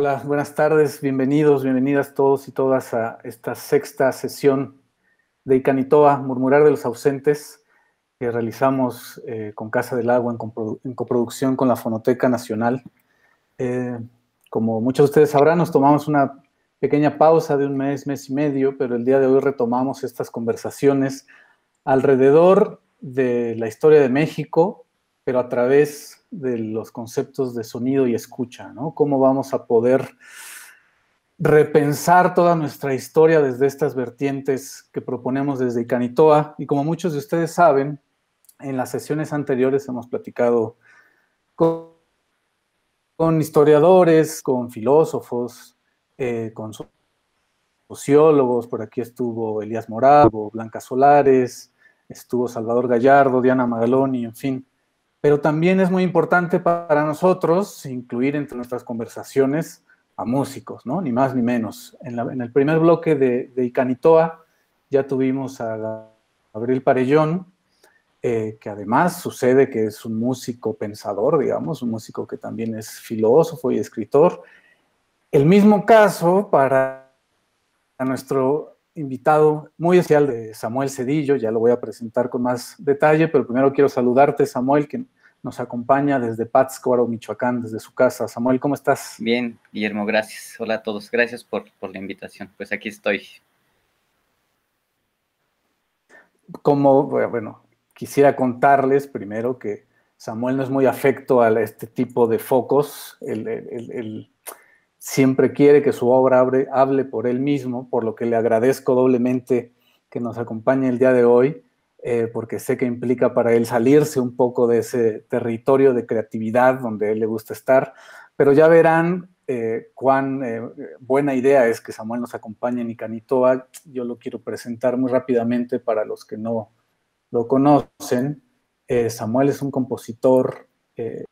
Hola, buenas tardes, bienvenidos, bienvenidas todos y todas a esta sexta sesión de Icanitoa, Murmurar de los Ausentes, que realizamos eh, con Casa del Agua en, coproducción con la Fonoteca Nacional. Eh, como muchos de ustedes sabrán, nos tomamos una pequeña pausa de un mes, mes y medio, pero el día de hoy retomamos estas conversaciones alrededor de la historia de México, pero a través de los conceptos de sonido y escucha, ¿no? Cómo vamos a poder repensar toda nuestra historia desde estas vertientes que proponemos desde Icanitoa. Y como muchos de ustedes saben, en las sesiones anteriores hemos platicado con, historiadores, con filósofos, eh, con sociólogos, por aquí estuvo Elías Morado, Blanca Solares, estuvo Salvador Gallardo, Diana Magaloni, en fin, pero también es muy importante para nosotros incluir entre nuestras conversaciones a músicos, Ni más ni menos. En, el primer bloque de, Icanitoa ya tuvimos a Gabriel Parellón, eh, que además sucede que es un músico pensador, digamos, un músico que también es filósofo y escritor. El mismo caso para nuestro invitado muy especial de Samuel Cedillo, ya lo voy a presentar con más detalle, pero primero quiero saludarte, Samuel, que nos acompaña desde Pátzcuaro, Michoacán, desde su casa. Samuel, ¿cómo estás? Bien, Guillermo, gracias. Hola a todos, gracias por, la invitación. Pues aquí estoy. Como, bueno, quisiera contarles primero que Samuel no es muy afecto a este tipo de focos. Él siempre quiere que su obra hable por él mismo, por lo que le agradezco doblemente que nos acompañe el día de hoy. Eh, porque sé que implica para él salirse un poco de ese territorio de creatividad donde a él le gusta estar, pero ya verán eh, cuán eh, buena idea es que Samuel nos acompañe en Icanitoa. Yo lo quiero presentar muy rápidamente para los que no lo conocen. Samuel es un compositor de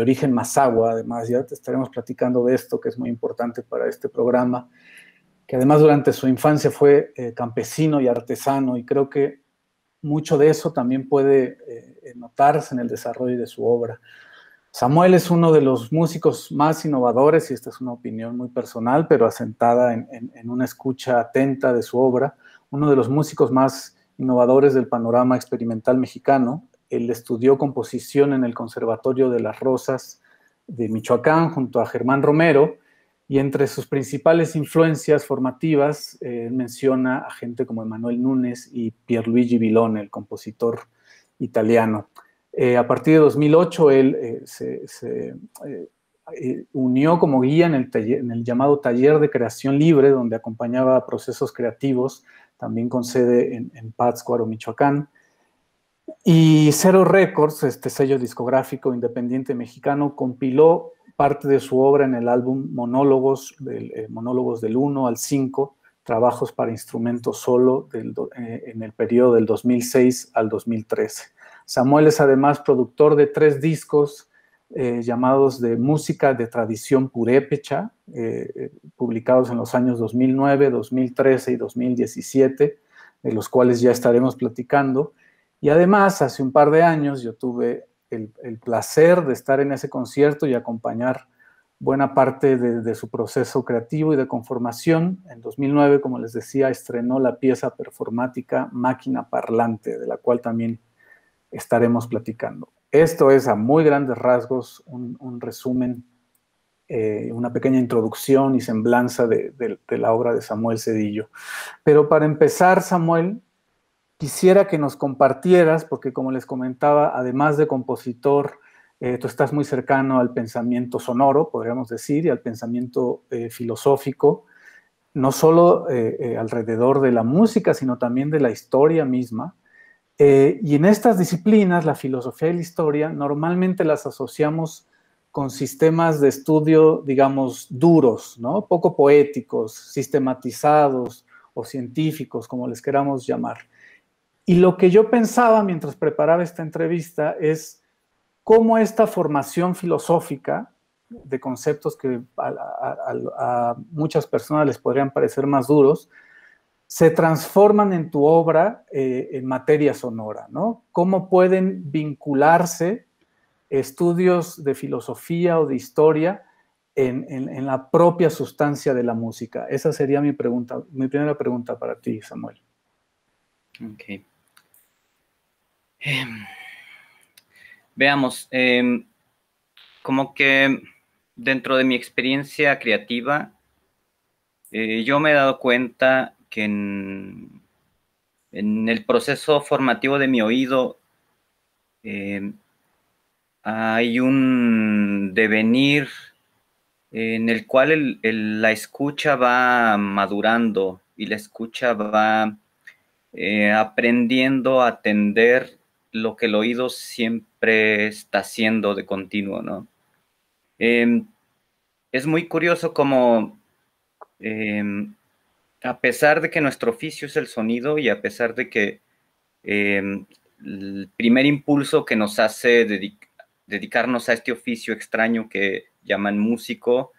origen mazagua, además ya te estaremos platicando de esto, que es muy importante para este programa que además durante su infancia fue eh, campesino y artesano, y creo que mucho de eso también puede eh, notarse en el desarrollo de su obra. Samuel es uno de los músicos más innovadores, y esta es una opinión muy personal, pero asentada en una escucha atenta de su obra, uno de los músicos más innovadores del panorama experimental mexicano. Él estudió composición en el Conservatorio de las Rosas de Michoacán junto a Germán Romero, y entre sus principales influencias formativas eh, menciona a gente como Emanuel Núñez y Pierluigi vilón el compositor italiano. Eh, a partir de 2008 él eh, se, eh, unió como guía en el, llamado Taller de Creación Libre, donde acompañaba procesos creativos, también con sede en, en Pátzcuaro, Michoacán. Y Cero Records, este sello discográfico independiente mexicano, compiló parte de su obra en el álbum Monólogos, del, eh, Monólogos del 1 al 5, trabajos para instrumento solo eh, en el periodo del 2006 al 2013. Samuel es además productor de tres discos eh, llamados de música de tradición purépecha, publicados en los años 2009, 2013 y 2017, de los cuales ya estaremos platicando. Y además, hace un par de años yo tuve el, placer de estar en ese concierto y acompañar buena parte de, su proceso creativo y de conformación. En 2009, como les decía, estrenó la pieza performática Máquina Parlante, de la cual también estaremos platicando. Esto es a muy grandes rasgos un, resumen, eh, una pequeña introducción y semblanza de, de la obra de Samuel Cedillo. Pero para empezar, Samuel, Quisiera que nos compartieras, porque como les comentaba, además de compositor, eh, tú estás muy cercano al pensamiento sonoro, podríamos decir, y al pensamiento eh, filosófico, no solo eh, alrededor de la música, sino también de la historia misma. y en estas disciplinas, la filosofía y la historia, normalmente las asociamos con sistemas de estudio, digamos, duros, ¿no? poco poéticos, sistematizados o científicos, como les queramos llamar. Y lo que yo pensaba mientras preparaba esta entrevista es cómo esta formación filosófica de conceptos que a, muchas personas les podrían parecer más duros, se transforman en tu obra eh, en materia sonora, ¿no? ¿Cómo pueden vincularse estudios de filosofía o de historia en, la propia sustancia de la música? Esa sería mi pregunta, mi primera pregunta para ti, Samuel. Okay. Em, veamos, em, como que dentro de mi experiencia creativa, eh, yo me he dado cuenta que en, el proceso formativo de mi oído em, hay un devenir en el cual la escucha va madurando y la escucha va eh, aprendiendo a atender lo que el oído siempre está haciendo de continuo, ¿no? Em, es muy curioso como, em, a pesar de que nuestro oficio es el sonido y a pesar de que em, el primer impulso que nos hace dedicarnos a este oficio extraño que llaman músico,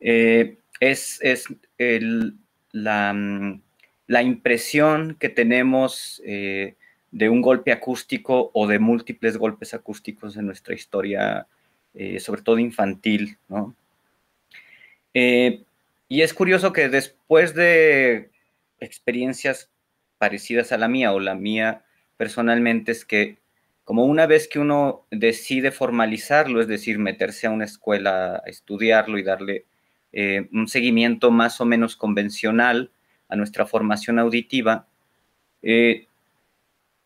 eh, es, mm, la, impresión que tenemos eh, de un golpe acústico o de múltiples golpes acústicos en nuestra historia, eh, sobre todo infantil, eh, y es curioso que después de experiencias parecidas a la mía o la mía personalmente es que como una vez que uno decide formalizarlo, es decir, meterse a una escuela a estudiarlo y darle eh, un seguimiento más o menos convencional a nuestra formación auditiva,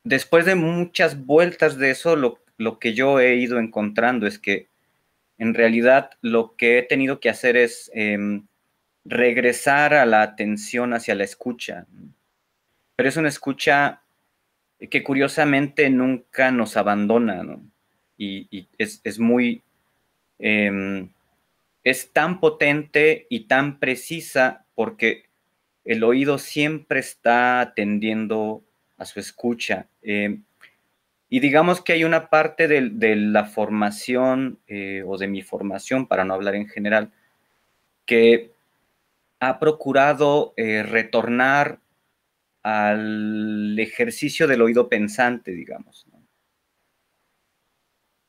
después de muchas vueltas de eso, lo, que yo he ido encontrando es que en realidad lo que he tenido que hacer es em, regresar a la atención hacia la escucha. Pero es una escucha que curiosamente nunca nos abandona, Y, es, muy... Em, es tan potente y tan precisa porque el oído siempre está atendiendo a su escucha. Eh, y digamos que hay una parte de, la formación eh, o de mi formación, para no hablar en general, que ha procurado eh, retornar al ejercicio del oído pensante, digamos.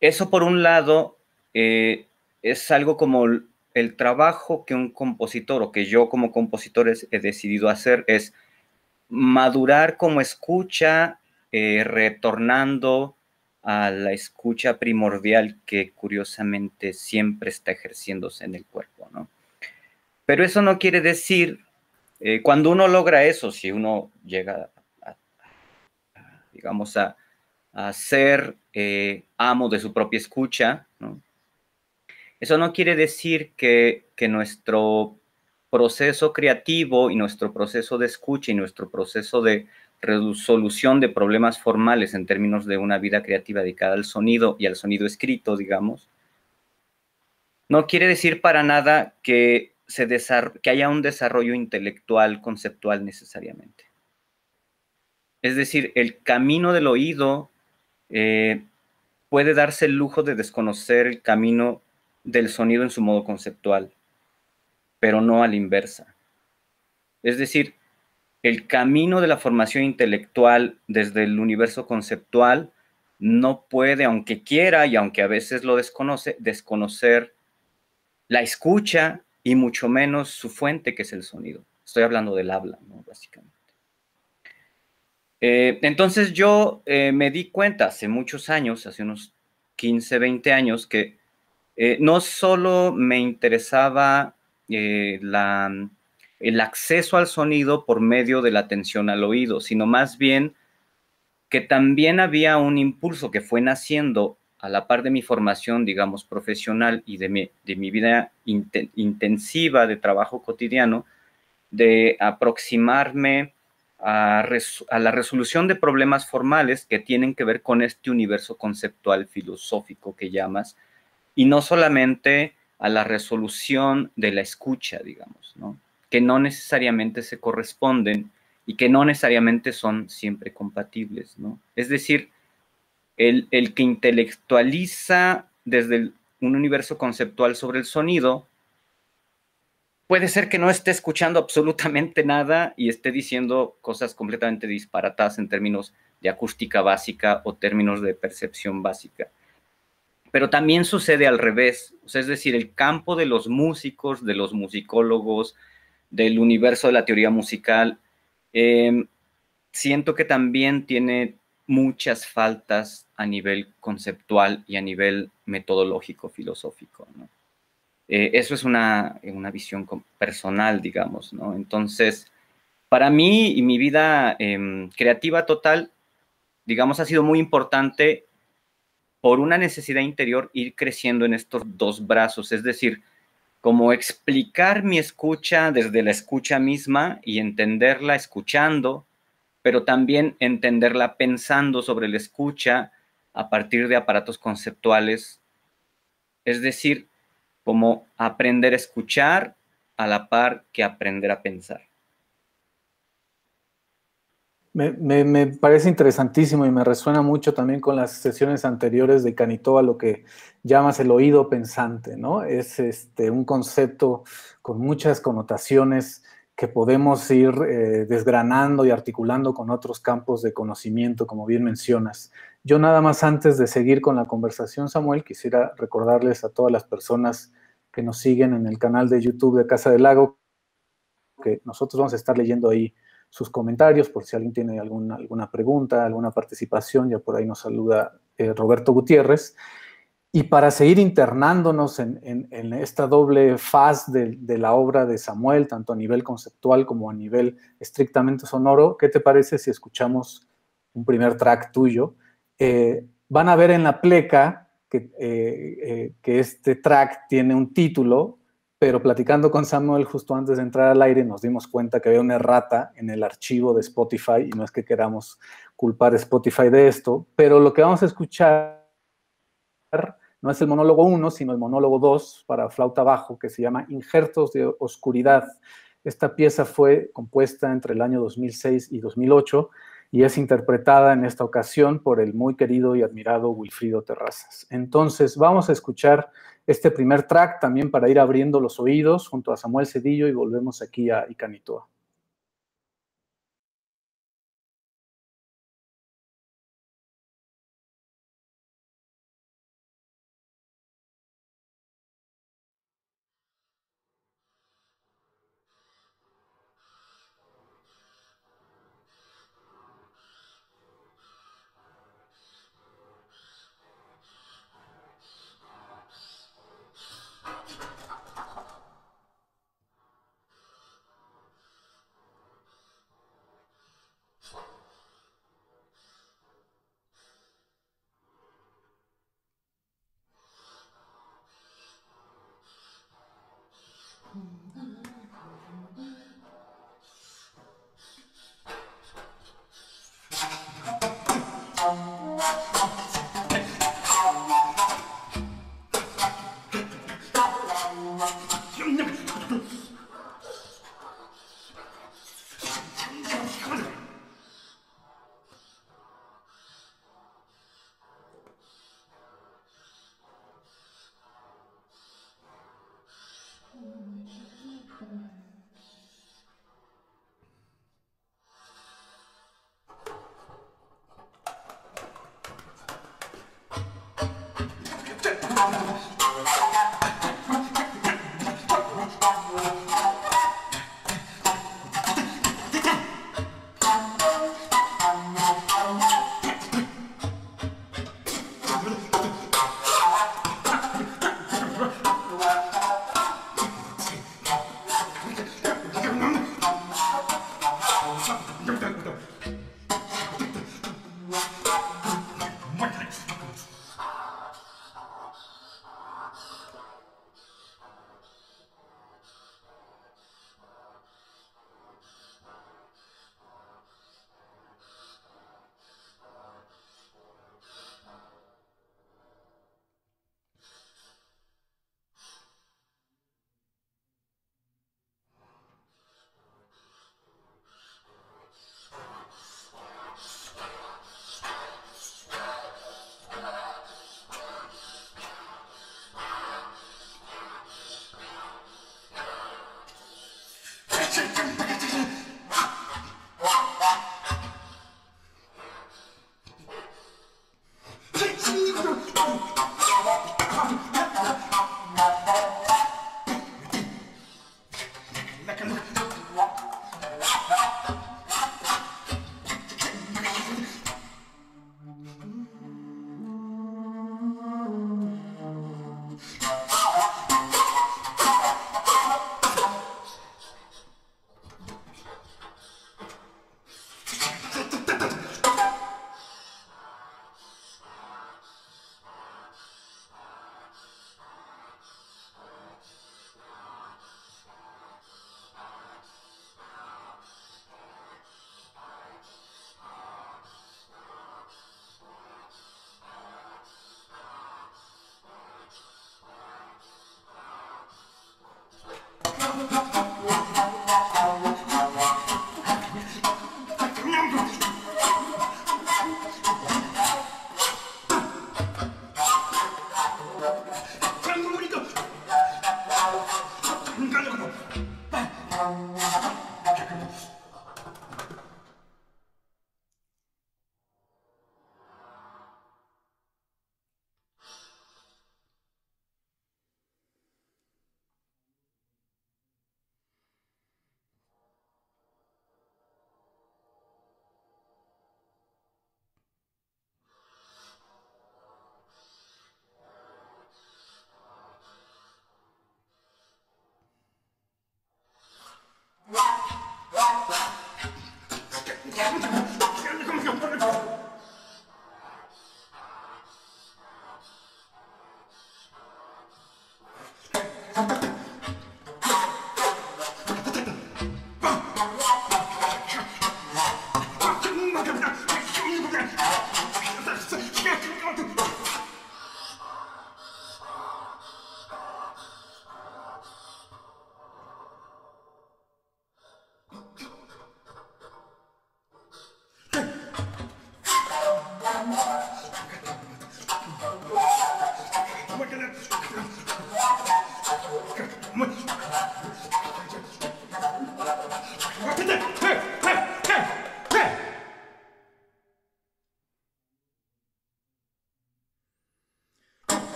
Eso por un lado es algo como el, trabajo que un compositor o que yo como compositor he decidido hacer es madurar como escucha, eh, retornando a la escucha primordial que curiosamente siempre está ejerciéndose en el cuerpo, ¿no? Pero eso no quiere decir, eh, cuando uno logra eso, si uno llega, a, digamos, a, ser eh, amo de su propia escucha, eso no quiere decir que, que nuestro proceso creativo y nuestro proceso de escucha y nuestro proceso de resolución de problemas formales en términos de una vida creativa dedicada al sonido y al sonido escrito, digamos, no quiere decir para nada que, se que haya un desarrollo intelectual, conceptual necesariamente. Es decir, el camino del oído eh, puede darse el lujo de desconocer el camino del sonido en su modo conceptual pero no a la inversa. Es decir, el camino de la formación intelectual desde el universo conceptual no puede, aunque quiera y aunque a veces lo desconoce, desconocer la escucha y mucho menos su fuente, que es el sonido. Estoy hablando del habla, básicamente. Eh, entonces yo eh, me di cuenta hace muchos años, hace unos 15, 20 años, que eh, no solo me interesaba eh, el acceso al sonido por medio de la atención al oído, sino más bien que también había un impulso que fue naciendo a la par de mi formación, digamos, profesional y de mi, vida intensiva de trabajo cotidiano, de aproximarme a, la resolución de problemas formales que tienen que ver con este universo conceptual filosófico que llamas, y no solamente a la resolución de la escucha, digamos, que no necesariamente se corresponden y que no necesariamente son siempre compatibles. Es decir, el, que intelectualiza desde un universo conceptual sobre el sonido, puede ser que no esté escuchando absolutamente nada y esté diciendo cosas completamente disparatadas en términos de acústica básica o términos de percepción básica. Pero también sucede al revés, es decir, el campo de los músicos, de los musicólogos, del universo de la teoría musical, em, siento que también tiene muchas faltas a nivel conceptual y a nivel metodológico, filosófico. Eh, eso es una, visión personal, digamos, ¿no? Entonces, para mí y mi vida em, creativa total, digamos, ha sido muy importante por una necesidad interior ir creciendo en estos dos brazos, es decir, como explicar mi escucha desde la escucha misma y entenderla escuchando, pero también entenderla pensando sobre la escucha a partir de aparatos conceptuales, es decir, como aprender a escuchar a la par que aprender a pensar. Me, parece interesantísimo y me resuena mucho también con las sesiones anteriores de Canitoa, lo que llamas el oído pensante, ¿no? Es este, un concepto con muchas connotaciones que podemos ir eh, desgranando y articulando con otros campos de conocimiento, como bien mencionas. Yo nada más antes de seguir con la conversación, Samuel, quisiera recordarles a todas las personas que nos siguen en el canal de YouTube de Casa del Lago que nosotros vamos a estar leyendo ahí sus comentarios, por si alguien tiene alguna, alguna pregunta, alguna participación, ya por ahí nos saluda eh, Roberto Gutiérrez. Y para seguir internándonos en, esta doble faz de, la obra de Samuel, tanto a nivel conceptual como a nivel estrictamente sonoro, ¿qué te parece si escuchamos un primer track tuyo? Eh, van a ver en la pleca que, eh, que este track tiene un título pero platicando con Samuel justo antes de entrar al aire nos dimos cuenta que había una errata en el archivo de Spotify y no es que queramos culpar a Spotify de esto, pero lo que vamos a escuchar no es el monólogo 1, sino el monólogo 2 para flauta bajo que se llama Injertos de Oscuridad. Esta pieza fue compuesta entre el año 2006 y 2008 y es interpretada en esta ocasión por el muy querido y admirado Wilfrido Terrazas. Entonces, vamos a escuchar este primer track también para ir abriendo los oídos junto a Samuel Cedillo y volvemos aquí a Icanitoa.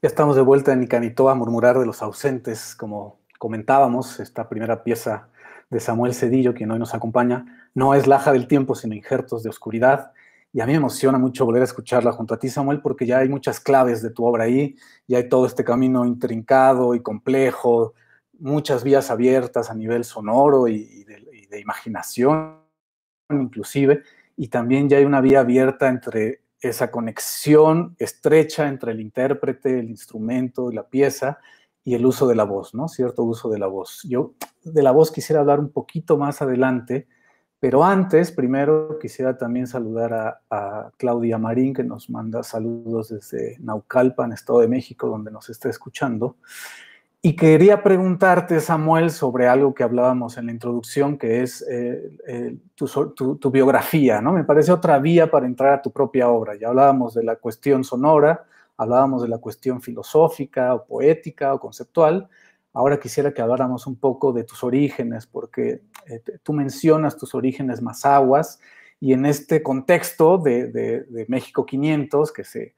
Ya estamos de vuelta en a murmurar de los ausentes, como comentábamos, esta primera pieza de Samuel Cedillo, quien hoy nos acompaña, no es Laja del Tiempo, sino Injertos de Oscuridad. Y a mí me emociona mucho volver a escucharla junto a ti, Samuel, porque ya hay muchas claves de tu obra ahí, ya hay todo este camino intrincado y complejo, muchas vías abiertas a nivel sonoro y de imaginación, inclusive, y también ya hay una vía abierta entre esa conexión estrecha entre el intérprete, el instrumento, la pieza y el uso de la voz, ¿no? Cierto uso de la voz. Yo de la voz quisiera hablar un poquito más adelante, pero antes, primero quisiera también saludar a, Claudia Marín, que nos manda saludos desde Naucalpan, Estado de México, donde nos está escuchando. Y quería preguntarte, Samuel, sobre algo que hablábamos en la introducción, que es eh, eh, tu, biografía, ¿no? Me parece otra vía para entrar a tu propia obra. Ya hablábamos de la cuestión sonora, hablábamos de la cuestión filosófica o poética o conceptual. Ahora quisiera que habláramos un poco de tus orígenes, porque eh, tú mencionas tus orígenes aguas y en este contexto de, de México 500, que se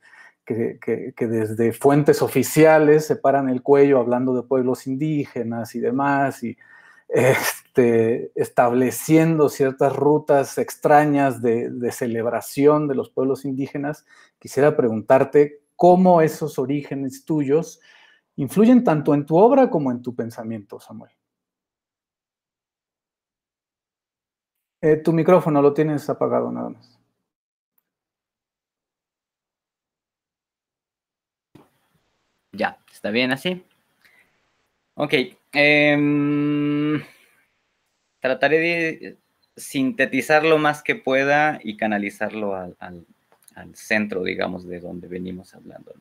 que, desde fuentes oficiales se paran el cuello hablando de pueblos indígenas y demás, y este, estableciendo ciertas rutas extrañas de, celebración de los pueblos indígenas, quisiera preguntarte cómo esos orígenes tuyos influyen tanto en tu obra como en tu pensamiento, Samuel. Eh, tu micrófono lo tienes apagado nada más. Ya, ¿está bien así? Ok. Em, trataré de sintetizar lo más que pueda y canalizarlo al, centro, digamos, de donde venimos hablando,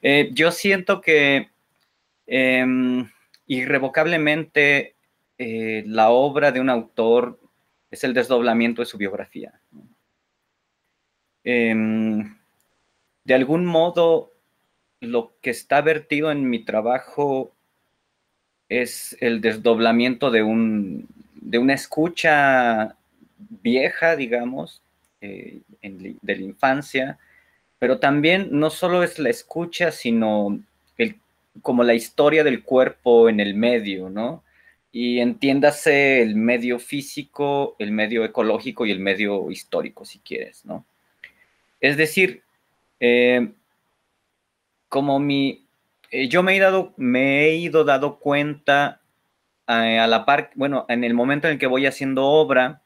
eh, yo siento que em, irrevocablemente eh, la obra de un autor es el desdoblamiento de su biografía. Em, de algún modo, lo que está vertido en mi trabajo es el desdoblamiento de, una escucha vieja, digamos, eh, de la infancia, pero también no solo es la escucha, sino como la historia del cuerpo en el medio, ¿no? Y entiéndase el medio físico, el medio ecológico y el medio histórico, si quieres, ¿no? Es decir, eh, como mi, eh, yo me he, dado, me he ido dado cuenta eh, a la par, bueno, en el momento en el que voy haciendo obra,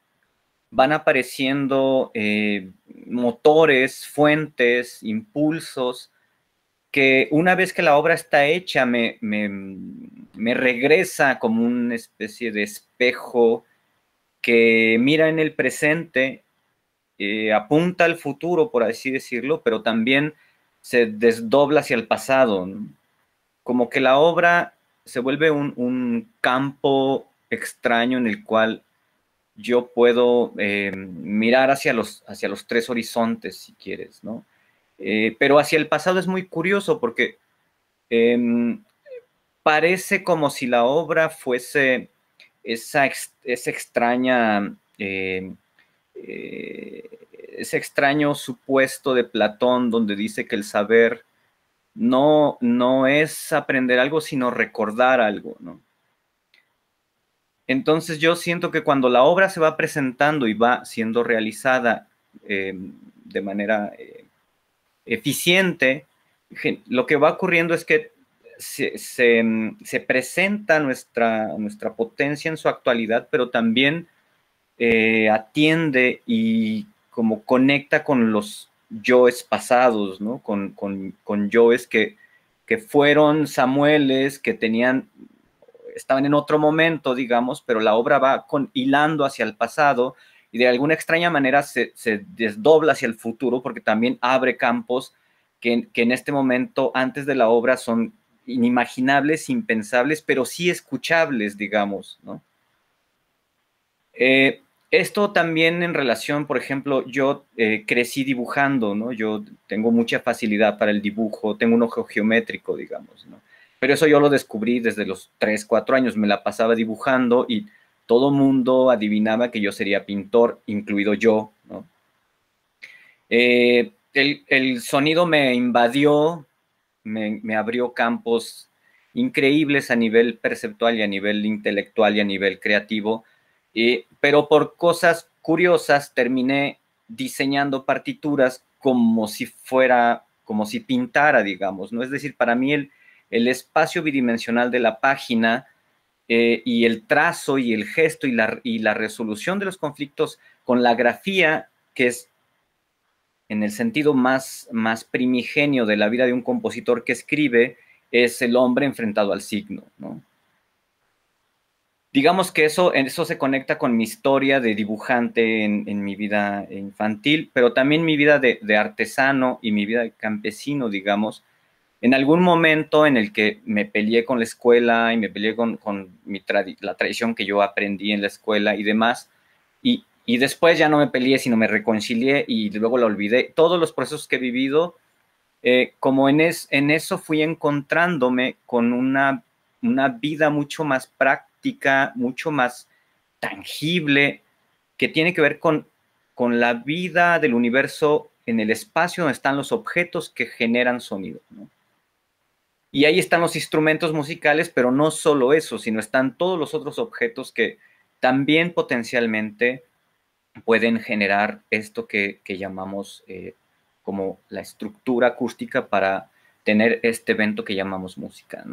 van apareciendo eh, motores, fuentes, impulsos, que una vez que la obra está hecha me, regresa como una especie de espejo que mira en el presente, apunta al futuro, por así decirlo, pero también se desdobla hacia el pasado, como que la obra se vuelve un, campo extraño en el cual yo puedo eh, mirar hacia los, hacia los tres horizontes, si quieres, ¿no? Eh, pero hacia el pasado es muy curioso porque em, parece como si la obra fuese esa, extraña eh, eh, ese extraño supuesto de Platón donde dice que el saber no, no es aprender algo, sino recordar algo, Entonces yo siento que cuando la obra se va presentando y va siendo realizada eh, de manera eh, eficiente, lo que va ocurriendo es que se, presenta nuestra, nuestra potencia en su actualidad, pero también eh, atiende y como conecta con los yoes pasados, ¿no? Con, con, con yoes que, que fueron Samueles, que tenían, estaban en otro momento, digamos, pero la obra va con, hilando hacia el pasado y de alguna extraña manera se, se desdobla hacia el futuro porque también abre campos que, que, en este momento, antes de la obra, son inimaginables, impensables, pero sí escuchables, digamos, ¿no? Eh, esto también en relación, por ejemplo, yo eh, crecí dibujando, ¿no? Yo tengo mucha facilidad para el dibujo, tengo un ojo geométrico, digamos, ¿no? Pero eso yo lo descubrí desde los 3, 4 años, me la pasaba dibujando y todo mundo adivinaba que yo sería pintor, incluido yo, ¿no? Eh, el, sonido me invadió, me abrió campos increíbles a nivel perceptual y a nivel intelectual y a nivel creativo eh, pero por cosas curiosas terminé diseñando partituras como si fuera, como si pintara, digamos, ¿no? Es decir, para mí el, espacio bidimensional de la página eh, y el trazo y el gesto y la, y la resolución de los conflictos con la grafía, que es en el sentido más, más primigenio de la vida de un compositor que escribe, es el hombre enfrentado al signo, ¿no? digamos que eso, eso se conecta con mi historia de dibujante en, mi vida infantil, pero también mi vida de, artesano y mi vida de campesino, digamos. En algún momento en el que me peleé con la escuela y me peleé con, la tradición que yo aprendí en la escuela y demás, y, después ya no me peleé, sino me reconcilié y luego la olvidé. Todos los procesos que he vivido, eh, como en, es, en eso fui encontrándome con una vida mucho más práctica mucho más tangible, que tiene que ver con, con la vida del universo en el espacio donde están los objetos que generan sonido. Y ahí están los instrumentos musicales, pero no solo eso, sino están todos los otros objetos que también potencialmente pueden generar esto que, llamamos eh, como la estructura acústica para tener este evento que llamamos música,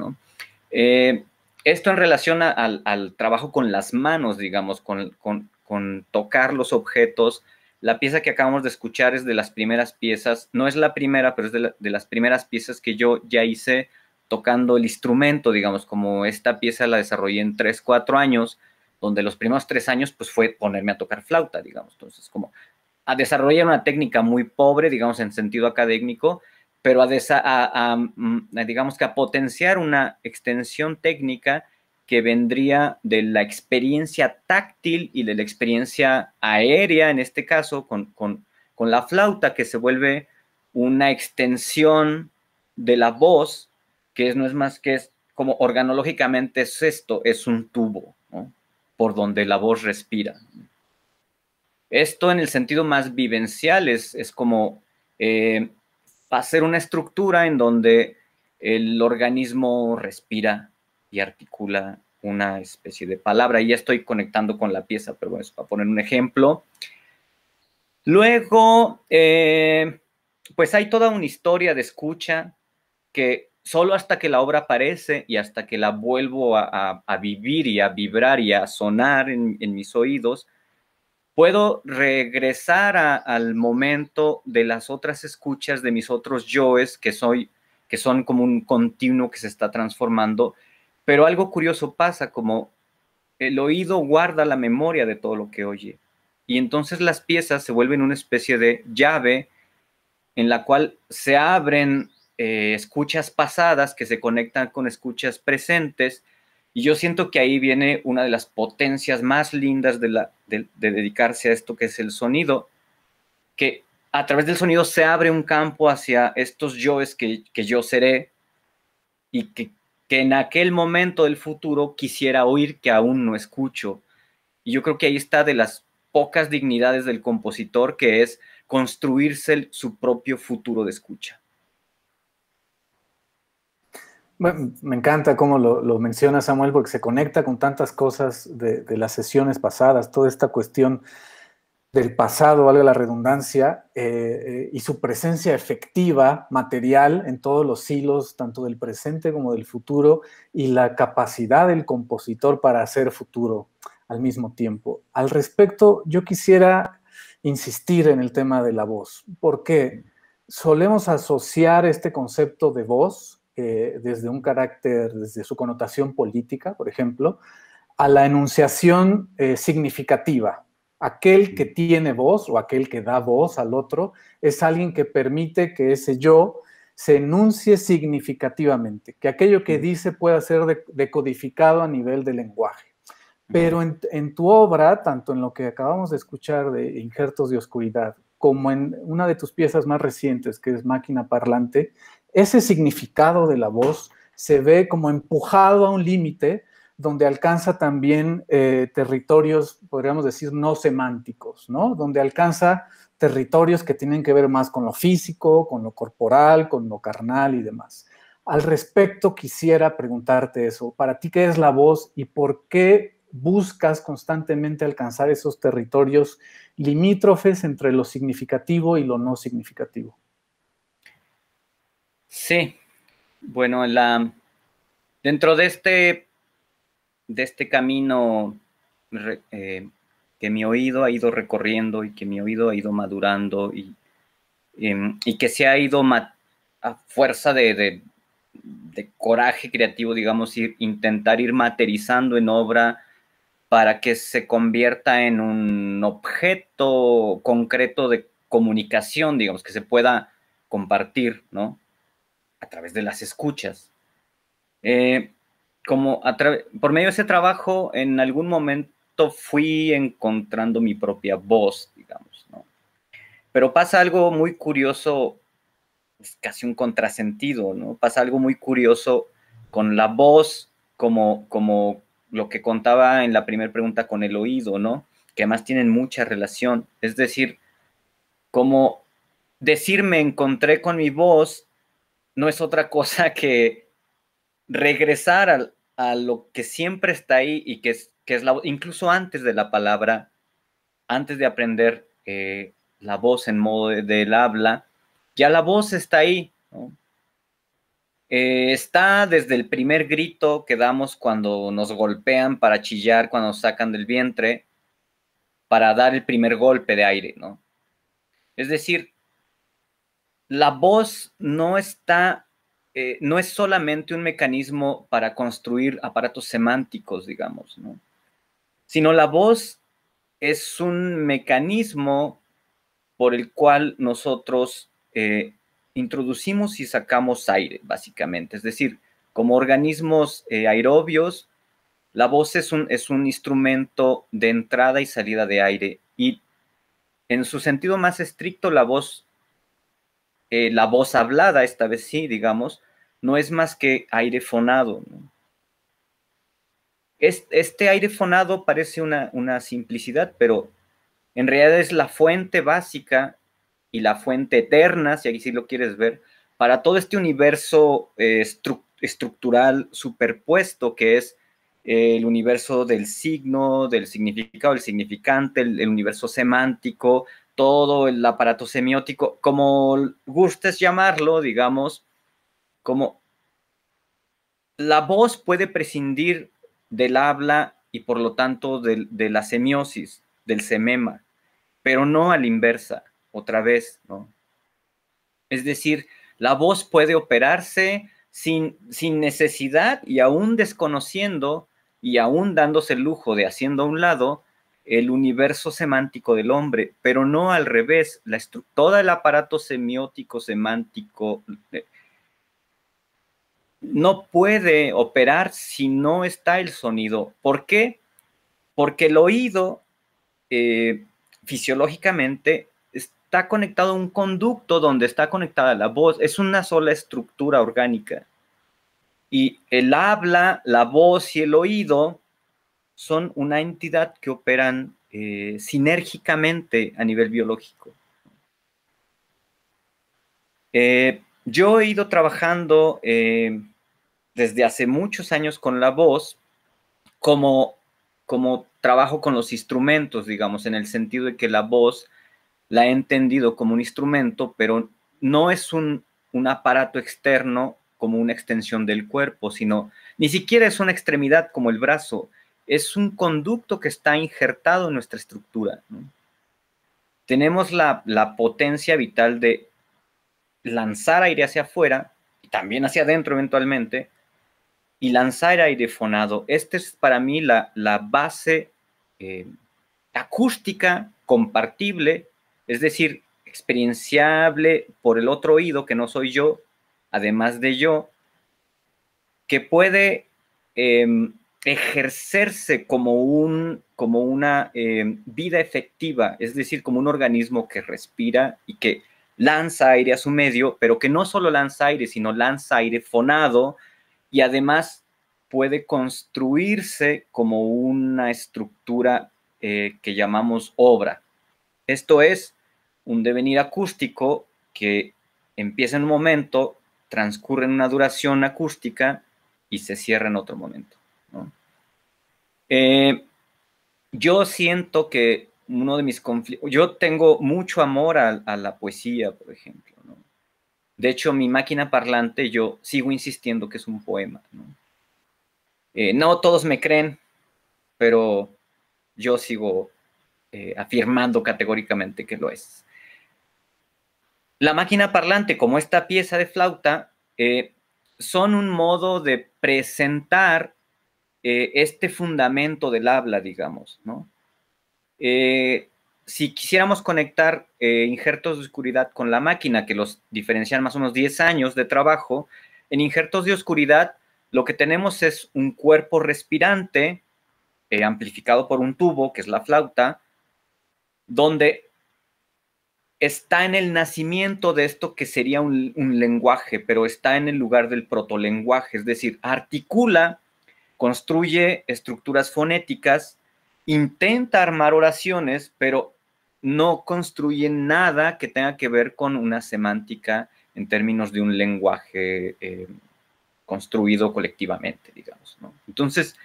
eh, esto en relación al, trabajo con las manos, digamos, con, tocar los objetos. La pieza que acabamos de escuchar es de las primeras piezas, no es la primera, pero es de, las primeras piezas que yo ya hice tocando el instrumento, digamos, como esta pieza la desarrollé en 3, 4 años, donde los primeros 3 años pues fue ponerme a tocar flauta, digamos, entonces como a ah, desarrollar una técnica muy pobre, digamos, en sentido académico, pero a, a, mm, digamos que a potenciar una extensión técnica que vendría de la experiencia táctil y de la experiencia aérea, en este caso, con, la flauta, que se vuelve una extensión de la voz, que no es más que es como organológicamente es esto, es un tubo, por donde la voz respira. Esto en el sentido más vivencial es, como eh, va a ser una estructura en donde el organismo respira y articula una especie de palabra. Y ya estoy conectando con la pieza, pero bueno, para poner un ejemplo. Luego, eh, pues hay toda una historia de escucha que solo hasta que la obra aparece y hasta que la vuelvo a, vivir y a vibrar y a sonar en mis oídos, puedo regresar al momento de las otras escuchas de mis otros yoes que soy que son como un continuo que se está transformando, pero algo curioso pasa como el oído guarda la memoria de todo lo que oye y entonces las piezas se vuelven una especie de llave en la cual se abren eh, escuchas pasadas que se conectan con escuchas presentes y yo siento que ahí viene una de las potencias más lindas de, dedicarse a esto, que es el sonido, que a través del sonido se abre un campo hacia estos yoes que, yo seré y que, en aquel momento del futuro quisiera oír que aún no escucho. Y yo creo que ahí está de las pocas dignidades del compositor, que es construirse su propio futuro de escucha me encanta cómo lo, menciona Samuel, porque se conecta con tantas cosas de, las sesiones pasadas, toda esta cuestión del pasado, valga la redundancia, eh, eh, y su presencia efectiva, material, en todos los hilos, tanto del presente como del futuro, y la capacidad del compositor para hacer futuro al mismo tiempo. Al respecto, yo quisiera insistir en el tema de la voz, porque solemos asociar este concepto de voz eh, desde un carácter, desde su connotación política, por ejemplo, a la enunciación eh, significativa. Aquel que tiene voz o aquel que da voz al otro es alguien que permite que ese yo se enuncie significativamente, que aquello que dice pueda ser decodificado a nivel de lenguaje. Pero en, tu obra, tanto en lo que acabamos de escuchar de Injertos de Oscuridad, como en una de tus piezas más recientes, que es Máquina Parlante, ese significado de la voz se ve como empujado a un límite donde alcanza también eh, territorios, podríamos decir, no semánticos, ¿no? Donde alcanza territorios que tienen que ver más con lo físico, con lo corporal, con lo carnal y demás. Al respecto, quisiera preguntarte eso. ¿Para ti qué es la voz y por qué buscas constantemente alcanzar esos territorios limítrofes entre lo significativo y lo no significativo? Sí, bueno, la, dentro de este, de este camino eh, que mi oído ha ido recorriendo y que mi oído ha ido madurando y, em, y que se ha ido a fuerza de, de, coraje creativo, digamos, intentar ir materializando en obra para que se convierta en un objeto concreto de comunicación, digamos, que se pueda compartir, ¿no? a través de las escuchas. Eh, como a por medio de ese trabajo, en algún momento fui encontrando mi propia voz, digamos, ¿no? Pero pasa algo muy curioso, es casi un contrasentido, ¿no? Pasa algo muy curioso con la voz, como, como lo que contaba en la primera pregunta con el oído, ¿no? Que además tienen mucha relación. Es decir, como decir me encontré con mi voz no es otra cosa que regresar a, lo que siempre está ahí y que es, que es la, incluso antes de la palabra, antes de aprender eh, la voz en modo del habla, ya la voz está ahí. Eh, está desde el primer grito que damos cuando nos golpean para chillar, cuando sacan del vientre, para dar el primer golpe de aire, ¿no? Es decir, la voz no está, eh, no es solamente un mecanismo para construir aparatos semánticos, digamos, ¿no? sino la voz es un mecanismo por el cual nosotros eh, introducimos y sacamos aire, básicamente. Es decir, como organismos eh, aerobios, la voz es un, es un instrumento de entrada y salida de aire y en su sentido más estricto, la voz eh, la voz hablada, esta vez sí, digamos, no es más que aire fonado. Este, aire fonado parece una, simplicidad, pero en realidad es la fuente básica y la fuente eterna, si sí lo quieres ver, para todo este universo eh, estructural superpuesto que es el universo del signo, del significado, el significante, el universo semántico, todo el aparato semiótico, como gustes llamarlo, digamos, como la voz puede prescindir del habla y por lo tanto de, la semiosis, del semema, pero no a la inversa, otra vez, ¿no? Es decir, la voz puede operarse sin, sin necesidad y aún desconociendo y aún dándose el lujo de haciendo a un lado el universo semántico del hombre, pero no al revés. La todo el aparato semiótico semántico eh, no puede operar si no está el sonido. ¿Por qué? Porque el oído eh, fisiológicamente está conectado a un conducto donde está conectada la voz. Es una sola estructura orgánica. Y el habla, la voz y el oído son una entidad que operan eh, sinérgicamente a nivel biológico. Eh, yo he ido trabajando eh, desde hace muchos años con la voz como, como trabajo con los instrumentos, digamos, en el sentido de que la voz la he entendido como un instrumento, pero no es un, un aparato externo como una extensión del cuerpo, sino ni siquiera es una extremidad como el brazo, es un conducto que está injertado en nuestra estructura. Tenemos la, potencia vital de lanzar aire hacia afuera y también hacia adentro eventualmente, y lanzar aire fonado. Esta es para mí la, base eh, acústica compartible, es decir, experienciable por el otro oído que no soy yo, además de yo, que puede em, ejercerse como, como una eh, vida efectiva, es decir, como un organismo que respira y que lanza aire a su medio, pero que no solo lanza aire, sino lanza aire fonado y además puede construirse como una estructura eh, que llamamos obra. Esto es un devenir acústico que empieza en un momento, transcurre en una duración acústica y se cierra en otro momento. Eh, yo siento que uno de mis conflictos, yo tengo mucho amor a, la poesía, por ejemplo. De hecho, mi máquina parlante, yo sigo insistiendo que es un poema. No, eh, todos me creen, pero yo sigo eh, afirmando categóricamente que lo es. La máquina parlante, como esta pieza de flauta, son un modo de presentar eh, este fundamento del habla, digamos, ¿no? Eh, si quisiéramos conectar eh, injertos de oscuridad con la máquina, que los diferencian más o menos 10 años de trabajo, en injertos de oscuridad lo que tenemos es un cuerpo respirante amplificado por un tubo, que es la flauta, donde está en el nacimiento de esto que sería un, un lenguaje, pero está en el lugar del protolenguaje, es decir, articula construye estructuras fonéticas, intenta armar oraciones, pero no construye nada que tenga que ver con una semántica en términos de un lenguaje eh, construido colectivamente, digamos. Entonces,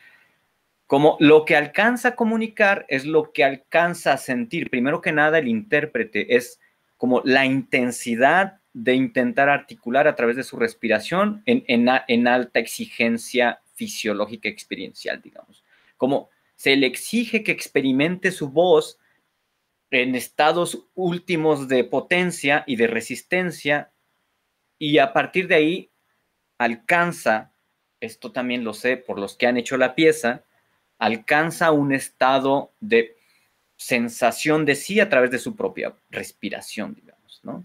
como lo que alcanza a comunicar es lo que alcanza a sentir, primero que nada el intérprete es como la intensidad de intentar articular a través de su respiración en, en alta exigencia fisiológica experiencial, digamos. Como se le exige que experimente su voz en estados últimos de potencia y de resistencia y a partir de ahí alcanza, esto también lo sé por los que han hecho la pieza, alcanza un estado de sensación de sí a través de su propia respiración, digamos, ¿no?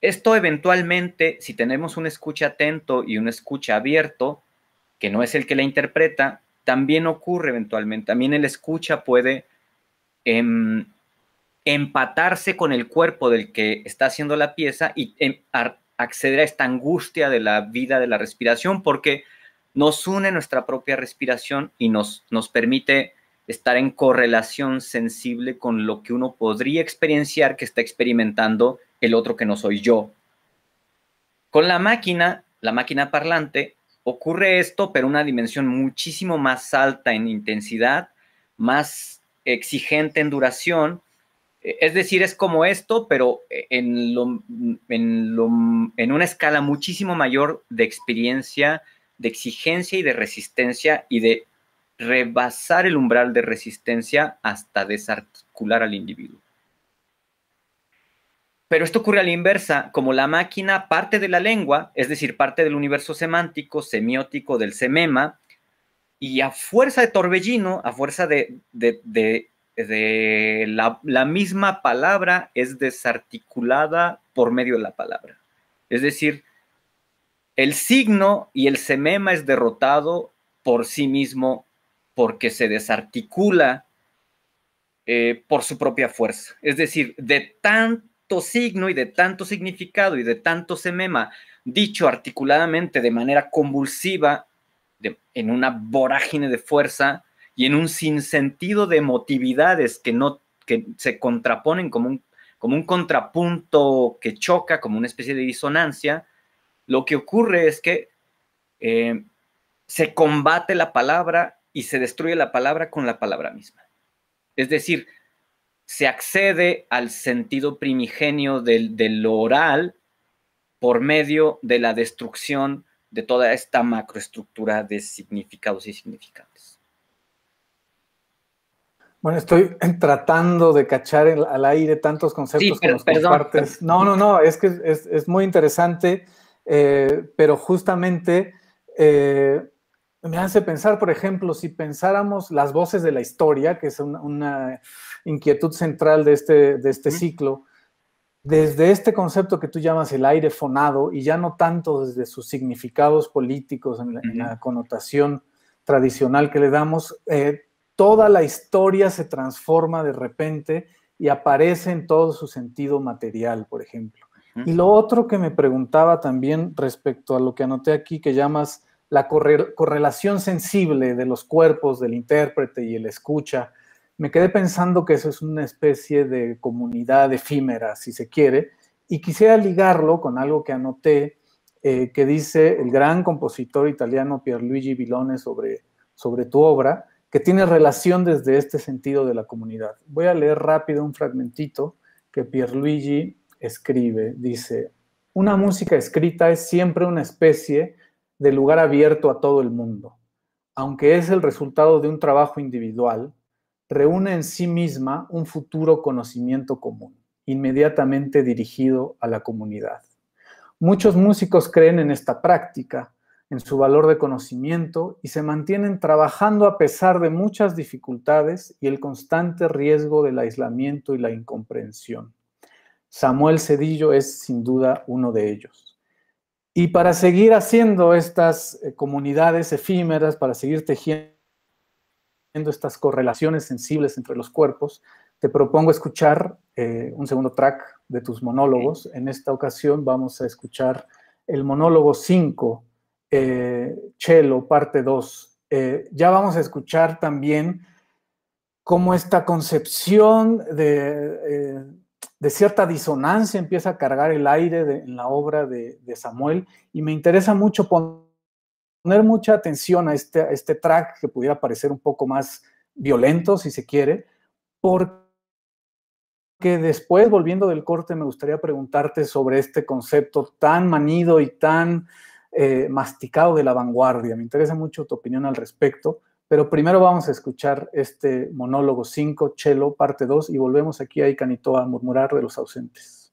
Esto eventualmente, si tenemos un escucha atento y un escucha abierto, que no es el que la interpreta, también ocurre eventualmente. También el escucha puede em, empatarse con el cuerpo del que está haciendo la pieza y em, acceder a esta angustia de la vida de la respiración, porque nos une nuestra propia respiración y nos, nos permite estar en correlación sensible con lo que uno podría experienciar que está experimentando el otro que no soy yo. Con la máquina, la máquina parlante, ocurre esto, pero una dimensión muchísimo más alta en intensidad, más exigente en duración. Eh, es decir, es como esto, pero eh, en, en una escala muchísimo mayor de experiencia, de exigencia y de resistencia y de rebasar el umbral de resistencia hasta desarticular al individuo. Pero esto ocurre a la inversa, como la máquina parte de la lengua, es decir, parte del universo semántico, semiótico, del semema, y a fuerza de torbellino, a fuerza de, la, misma palabra es desarticulada por medio de la palabra. Es decir, el signo y el semema es derrotado por sí mismo porque se desarticula eh, por su propia fuerza. Es decir, de tanto signo y de tanto significado y de tanto semema dicho articuladamente de manera convulsiva, en una vorágine de fuerza y en un sinsentido de emotividades que, no, que se contraponen como un, como un contrapunto que choca, como una especie de disonancia, lo que ocurre es que eh, se combate la palabra y se destruye la palabra con la palabra misma. Es decir, se accede al sentido primigenio del, del oral por medio de la destrucción de toda esta macroestructura de significados y significantes. Bueno, estoy tratando de cachar al aire tantos conceptos que nos No, no, no, es que es, muy interesante, eh, pero justamente eh, me hace pensar, por ejemplo, si pensáramos las voces de la historia, que es una inquietud central de este, de este ciclo, desde este concepto que tú llamas el aire fonado, y ya no tanto desde sus significados políticos, en la, connotación tradicional que le damos, eh, toda la historia se transforma de repente y aparece en todo su sentido material, por ejemplo. Y lo otro que me preguntaba también respecto a lo que anoté aquí, que llamas la correlación sensible de los cuerpos del intérprete y el escucha, me quedé pensando que eso es una especie de comunidad efímera, si se quiere, y quisiera ligarlo con algo que anoté, eh, que dice el gran compositor italiano Pierluigi Villone sobre, sobre tu obra, que tiene relación desde este sentido de la comunidad. Voy a leer rápido un fragmentito que Pierluigi escribe. Dice, una música escrita es siempre una especie de lugar abierto a todo el mundo. Aunque es el resultado de un trabajo individual, reúne en sí misma un futuro conocimiento común, inmediatamente dirigido a la comunidad. Muchos músicos creen en esta práctica, en su valor de conocimiento y se mantienen trabajando a pesar de muchas dificultades y el constante riesgo del aislamiento y la incomprensión. Samuel Cedillo es sin duda uno de ellos. Y para seguir haciendo estas eh, comunidades efímeras, para seguir tejiendo estas correlaciones sensibles entre los cuerpos, te propongo escuchar eh, un segundo track de tus monólogos. En esta ocasión vamos a escuchar el monólogo 5, eh, Chelo, parte 2. Eh, ya vamos a escuchar también cómo esta concepción de, eh, cierta disonancia empieza a cargar el aire en la obra de, de Samuel y me interesa mucho poner poner mucha atención a este, este track que pudiera parecer un poco más violento, si se quiere, porque después, volviendo del corte, me gustaría preguntarte sobre este concepto tan manido y tan eh, masticado de la vanguardia. Me interesa mucho tu opinión al respecto, pero primero vamos a escuchar este monólogo 5, Chelo, parte 2, y volvemos aquí a canito a murmurar de los ausentes.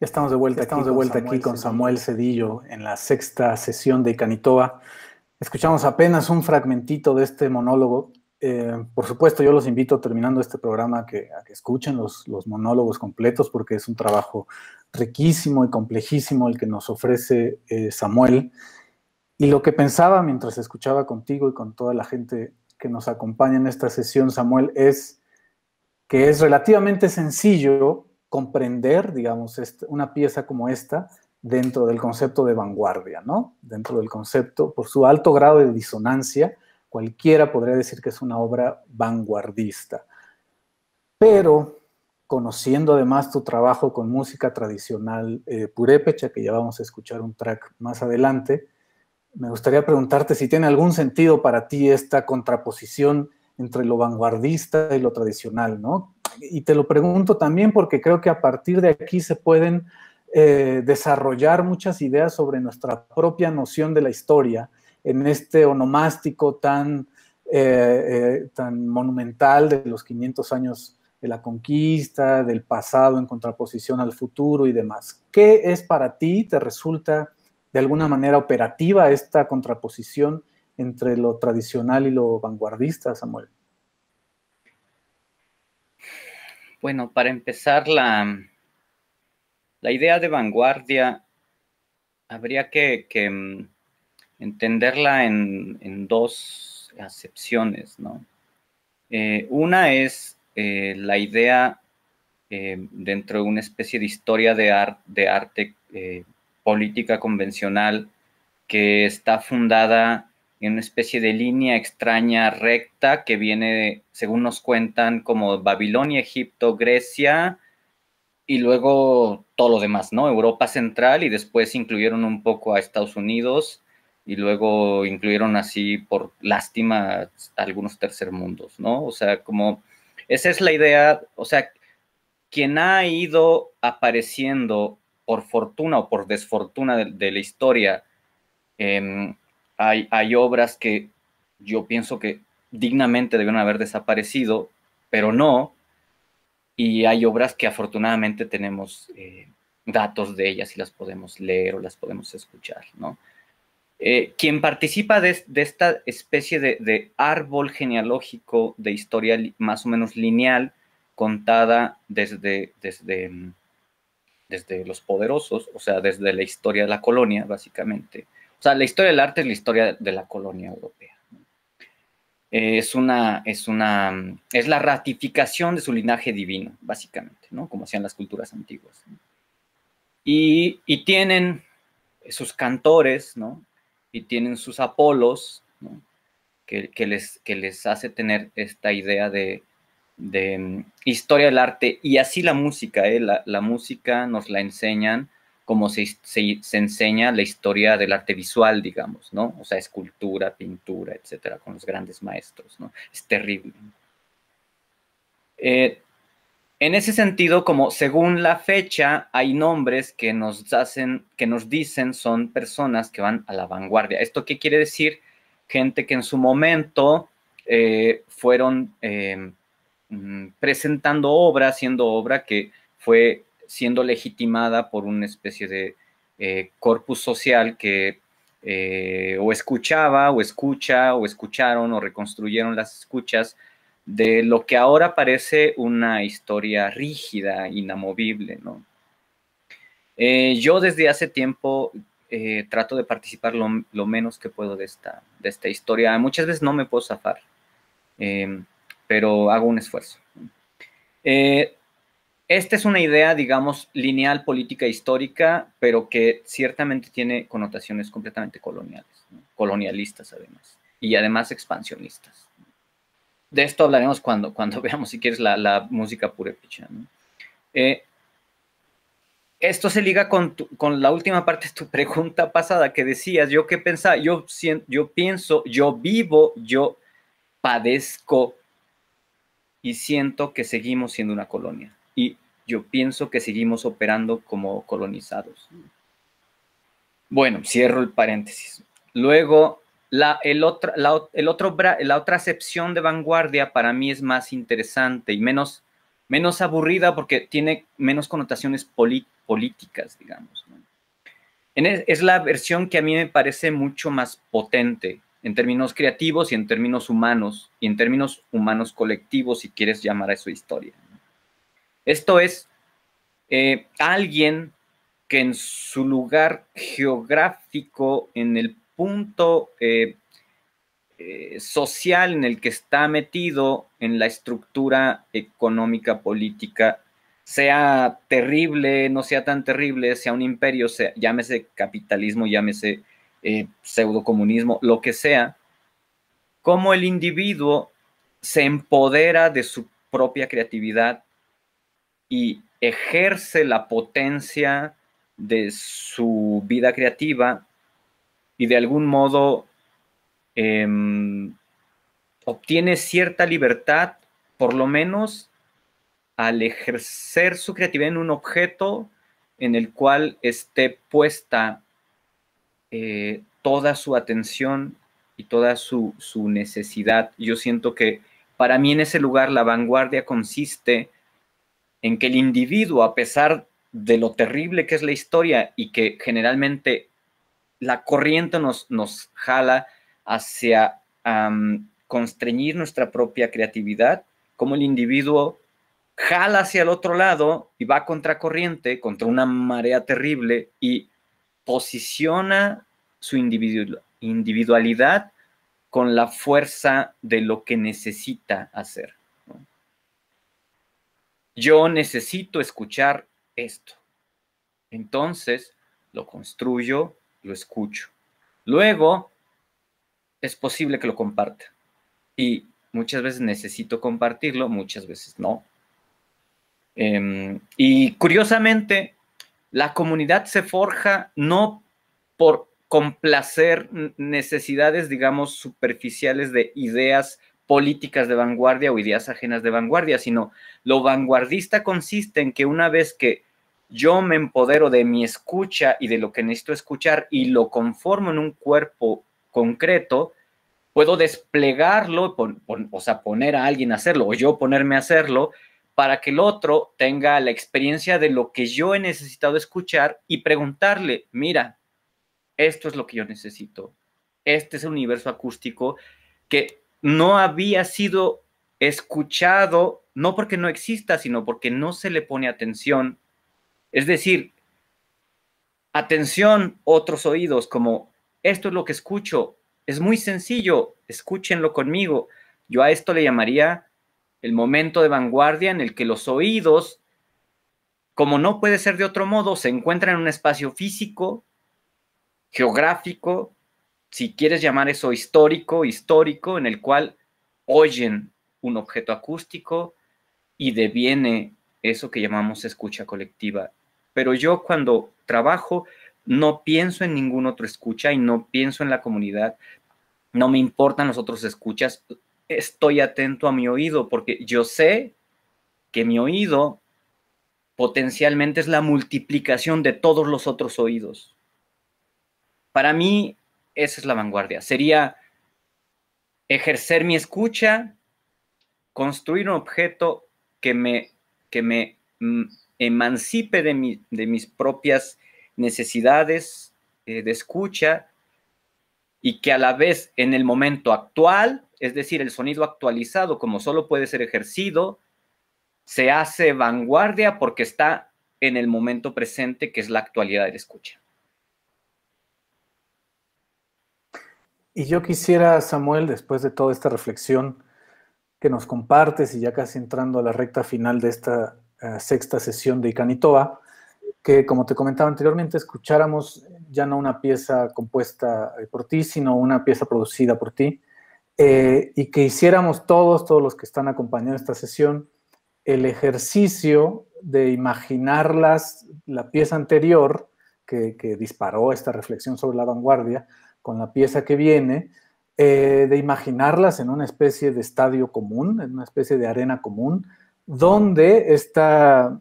Ya estamos de vuelta, estamos de vuelta aquí con Samuel Cedillo en la sexta sesión de Canitoa. Escuchamos apenas un fragmentito de este monólogo. Eh, por supuesto, yo los invito terminando este programa que, a que escuchen los, los, monólogos completos porque es un trabajo riquísimo y complejísimo el que nos ofrece eh, Samuel. Y lo que pensaba mientras escuchaba contigo y con toda la gente que nos acompaña en esta sesión, Samuel, es que es relativamente sencillo comprender, digamos, este, una pieza como esta dentro del concepto de vanguardia, ¿no? Dentro del concepto, por su alto grado de disonancia, cualquiera podría decir que es una obra vanguardista. Pero conociendo además tu trabajo con música tradicional eh, purépecha, que ya vamos a escuchar un track más adelante, me gustaría preguntarte si tiene algún sentido para ti esta contraposición entre lo vanguardista y lo tradicional, ¿no? Y te lo pregunto también porque creo que a partir de aquí se pueden eh, desarrollar muchas ideas sobre nuestra propia noción de la historia en este onomástico tan, eh, eh, tan monumental de los 500 años de la conquista, del pasado en contraposición al futuro y demás. ¿Qué es para ti? ¿Te resulta de alguna manera operativa esta contraposición entre lo tradicional y lo vanguardista, Samuel? Bueno, para empezar, la, la idea de vanguardia habría que, mm, entenderla en, en, dos acepciones, ¿no? Eh, una es eh, la idea eh, dentro de una especie de historia de, arte, de arte política convencional que está fundada en una especie de línea extraña recta que viene, según nos cuentan, como Babilonia, Egipto, Grecia y luego todo lo demás, ¿no? Europa Central y después incluyeron un poco a Estados Unidos y luego incluyeron así por lástima algunos algunos tercermundos, ¿no? O sea, como esa es la idea, o sea, quien ha ido apareciendo por fortuna o por desfortuna de, la historia, em, hay, obras que yo pienso que dignamente debieron haber desaparecido, pero no, y hay obras que afortunadamente tenemos eh, datos de ellas y las podemos leer o las podemos escuchar, ¿no? Eh, quien participa de, esta especie de, de, árbol genealógico de historia más o menos lineal, contada desde, desde, desde los poderosos, o sea, desde la historia de la colonia, básicamente, o sea, la historia del arte es la historia de la colonia europea. es una, es una, es la ratificación de su linaje divino, básicamente, ¿no? Como hacían las culturas antiguas. Y, y, tienen sus cantores, ¿no? Y tienen sus apolos, Que, les, que les hace tener esta idea de, de mm, historia del arte y así la música, ¿eh? la música nos la enseñan como se, enseña la historia del arte visual, digamos, ¿no? O sea, escultura, pintura, etcétera, con los grandes maestros, ¿no? Es terrible. Eh, en ese sentido, como según la fecha, hay nombres que nos hacen, que nos dicen son personas que van a la vanguardia. ¿Esto qué quiere decir? Gente que en su momento eh, fueron eh, mm, presentando obra, haciendo obra que fue siendo legitimada por una especie de eh, corpus social que eh, o escuchaba o escucha o escucharon o reconstruyeron las escuchas de lo que ahora parece una historia rígida, inamovible. Eh, yo desde hace tiempo trato de participar lo, menos que puedo de esta, de esta historia. Muchas veces no me puedo zafar, pero hago un esfuerzo. Esta es una idea, digamos, lineal política histórica, pero que ciertamente tiene connotaciones completamente coloniales, colonialistas además, y además expansionistas. De esto hablaremos cuando, cuando veamos, si quieres, la, música purépecha. ¿no? Eh, esto se liga con, la última parte de tu pregunta pasada que decías, yo qué pensaba, yo, yo pienso, yo vivo, yo padezco y siento que seguimos siendo una colonia y yo pienso que seguimos operando como colonizados. Bueno, cierro el paréntesis. Luego, la, el el otro, la otra acepción de vanguardia para mí es más interesante y menos, menos aburrida porque tiene menos connotaciones políticas, digamos. es, es la versión que a mí me parece mucho más potente en términos creativos y en términos humanos y en términos humanos colectivos, si quieres llamar a eso historia. Esto es eh, alguien que en su lugar geográfico, en el punto eh, eh, social en el que está metido en la estructura económica política, sea terrible, no sea tan terrible, sea un imperio, sea, llámese capitalismo, llámese pseudocomunismo, lo que sea, como el individuo se empodera de su propia creatividad y ejerce la potencia de su vida creativa y de algún modo em, obtiene cierta libertad, por lo menos al ejercer su creatividad en un objeto en el cual esté puesta eh, toda su atención y toda su, su, necesidad. Yo siento que para mí en ese lugar la vanguardia consiste en que el individuo, a pesar de lo terrible que es la historia y que generalmente la corriente nos, nos jala hacia constreñir nuestra propia creatividad, como el individuo jala hacia el otro lado y va contra corriente, contra una marea terrible y posiciona su individualidad con la fuerza de lo que necesita hacer. Yo necesito escuchar esto. Entonces, lo construyo, lo escucho. Luego, es posible que lo comparta. Y muchas veces necesito compartirlo, muchas veces no. Em, y curiosamente, la comunidad se forja no por complacer necesidades, digamos, superficiales de ideas políticas de vanguardia o ideas ajenas de vanguardia, sino lo vanguardista consiste en que una vez que yo me empodero de mi escucha y de lo que necesito escuchar y lo conformo en un cuerpo concreto, puedo desplegarlo, o sea, poner a alguien a hacerlo o yo ponerme a hacerlo para que el otro tenga la experiencia de lo que yo he necesitado escuchar y preguntarle, mira, esto es lo que yo necesito, este es el universo acústico que no había sido escuchado, no porque no exista, sino porque no se le pone atención. Es decir, atención otros oídos, como esto es lo que escucho, es muy sencillo, escúchenlo conmigo. Yo a esto le llamaría el momento de vanguardia en el que los oídos, como no puede ser de otro modo, se encuentran en un espacio físico, geográfico, si quieres llamar eso histórico, histórico, en el cual oyen un objeto acústico y deviene eso que llamamos escucha colectiva. Pero yo cuando trabajo no pienso en ningún otro escucha y no pienso en la comunidad, no me importan los otros escuchas, estoy atento a mi oído porque yo sé que mi oído potencialmente es la multiplicación de todos los otros oídos. Para mí, esa es la vanguardia. Sería ejercer mi escucha, construir un objeto que me, que me mm, emancipe de, de mis propias necesidades eh, de escucha y que a la vez en el momento actual, es decir, el sonido actualizado, como solo puede ser ejercido, se hace vanguardia porque está en el momento presente, que es la actualidad de escucha. Y yo quisiera, Samuel, después de toda esta reflexión que nos compartes y ya casi entrando a la recta final de esta eh, sexta sesión de Icanitoa, que como te comentaba anteriormente, escucháramos ya no una pieza compuesta eh, por ti, sino una pieza producida por ti, eh, y que hiciéramos todos, todos los que están acompañando esta sesión, el ejercicio de imaginarlas la pieza anterior que disparó esta reflexión sobre la vanguardia, con la pieza que viene, eh, de imaginarlas en una especie de estadio común, en una especie de arena común, donde esta,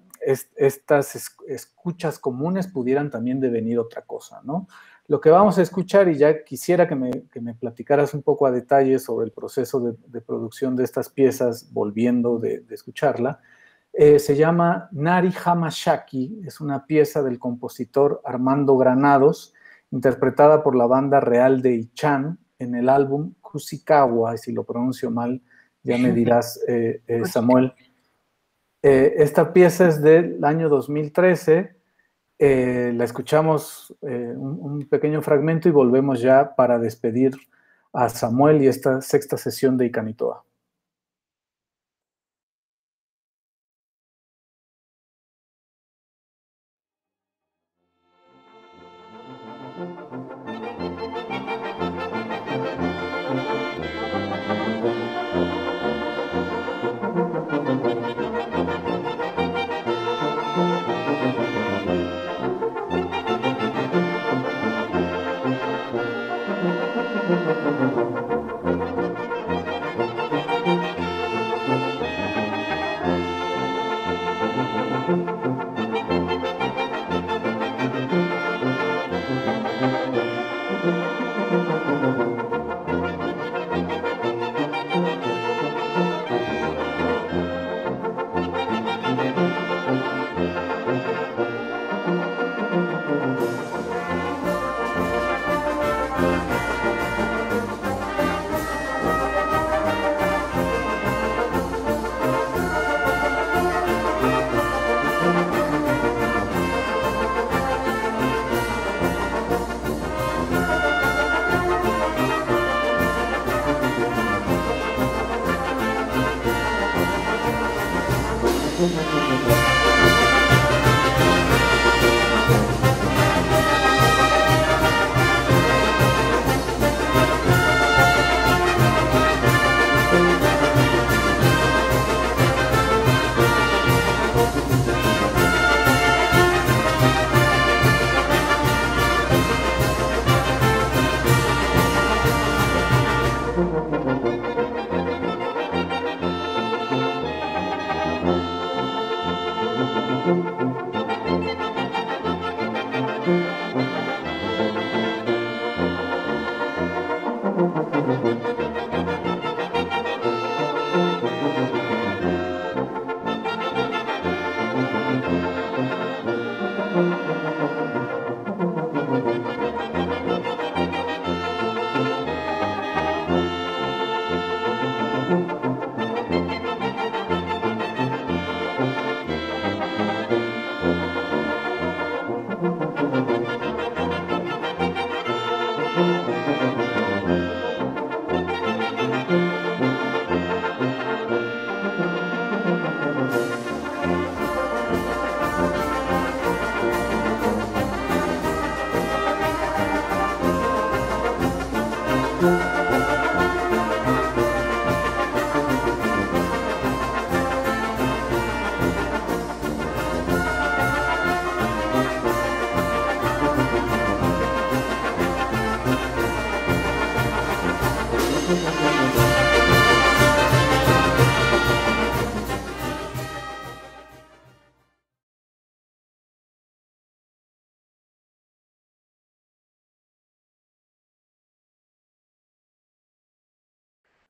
estas escuchas comunes pudieran también devenir otra cosa, ¿no? Lo que vamos a escuchar, y ya quisiera que me, que platicaras un poco a detalle sobre el proceso de, producción de estas piezas, volviendo de, escucharla, eh, se llama Nari Hamashaki, es una pieza del compositor Armando Granados, interpretada por la banda real de Ichan en el álbum Kusikawa, si lo pronuncio mal, ya me dirás, eh, eh, pues Samuel. Eh, esta pieza es del año 2013, la escuchamos un, pequeño fragmento y volvemos ya para despedir a Samuel y esta sexta sesión de Ikanitoa.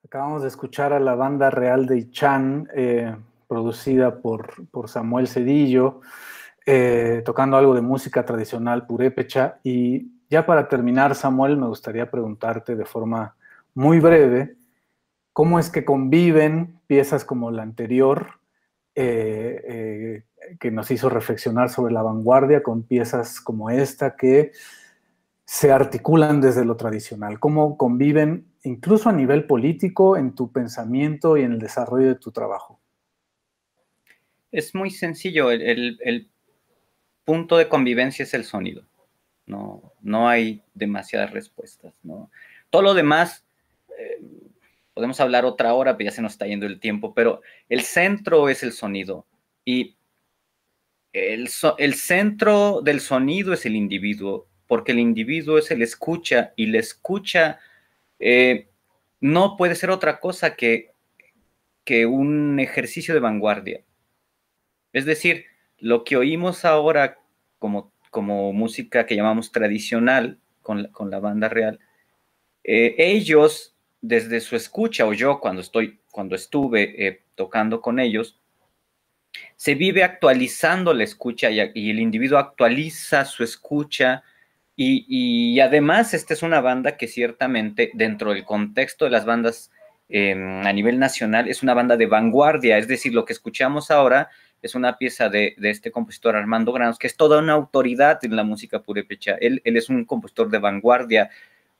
Acabamos de escuchar a la banda real de Chan, eh, producida por, Samuel Cedillo, eh, tocando algo de música tradicional purépecha. Y ya para terminar, Samuel, me gustaría preguntarte de forma muy breve, ¿cómo es que conviven piezas como la anterior, eh, que nos hizo reflexionar sobre la vanguardia, con piezas como esta que se articulan desde lo tradicional? ¿Cómo conviven incluso a nivel político, en tu pensamiento y en el desarrollo de tu trabajo? Es muy sencillo, el, punto de convivencia es el sonido, no, no hay demasiadas respuestas. Todo lo demás, eh, podemos hablar otra hora, pero ya se nos está yendo el tiempo, pero el centro es el sonido y el, el centro del sonido es el individuo, porque el individuo es el escucha y le escucha eh, no puede ser otra cosa que, un ejercicio de vanguardia. Es decir, lo que oímos ahora como, música que llamamos tradicional con la, banda real, eh, ellos desde su escucha o yo cuando, estoy, cuando estuve eh, tocando con ellos, se vive actualizando la escucha y el individuo actualiza su escucha, y, además, esta es una banda que ciertamente, dentro del contexto de las bandas em, a nivel nacional, es una banda de vanguardia, es decir, lo que escuchamos ahora es una pieza de, este compositor Armando Granos, que es toda una autoridad en la música purépecha. Él, él es un compositor de vanguardia,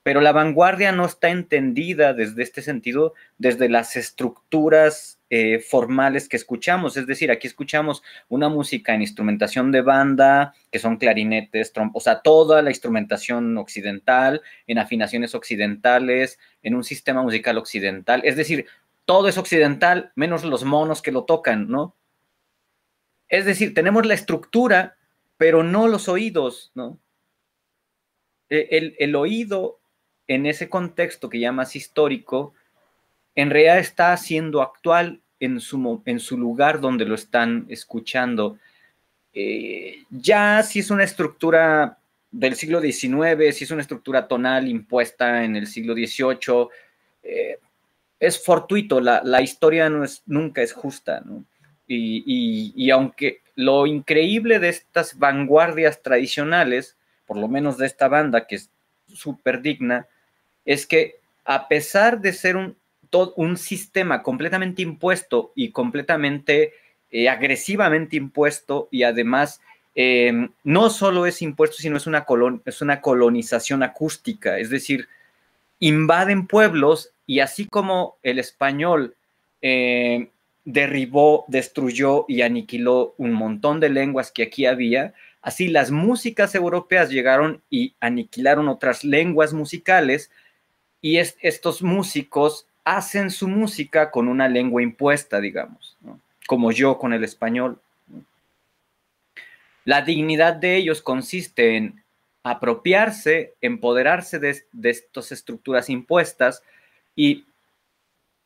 pero la vanguardia no está entendida desde este sentido, desde las estructuras eh, formales que escuchamos. Es decir, aquí escuchamos una música en instrumentación de banda, que son clarinetes, trompos, o sea, toda la instrumentación occidental, en afinaciones occidentales, en un sistema musical occidental. Es decir, todo es occidental, menos los monos que lo tocan, ¿no? Es decir, tenemos la estructura, pero no los oídos, ¿no? E-, el, el oído en ese contexto que llamas histórico en realidad está siendo actual en su, lugar donde lo están escuchando. Eh, ya si es una estructura del siglo XIX, si es una estructura tonal impuesta en el siglo XVIII, eh, es fortuito, la, historia nunca es justa, y, aunque lo increíble de estas vanguardias tradicionales, por lo menos de esta banda que es súper digna, es que a pesar de ser un, todo un sistema completamente impuesto y completamente eh, agresivamente impuesto y además eh, no solo es impuesto, sino es una, es una colonización acústica, es decir, invaden pueblos y así como el español eh, derribó, destruyó y aniquiló un montón de lenguas que aquí había, así las músicas europeas llegaron y aniquilaron otras lenguas musicales y estos músicos hacen su música con una lengua impuesta, digamos, como yo con el español. La dignidad de ellos consiste en apropiarse, empoderarse de estas estructuras impuestas y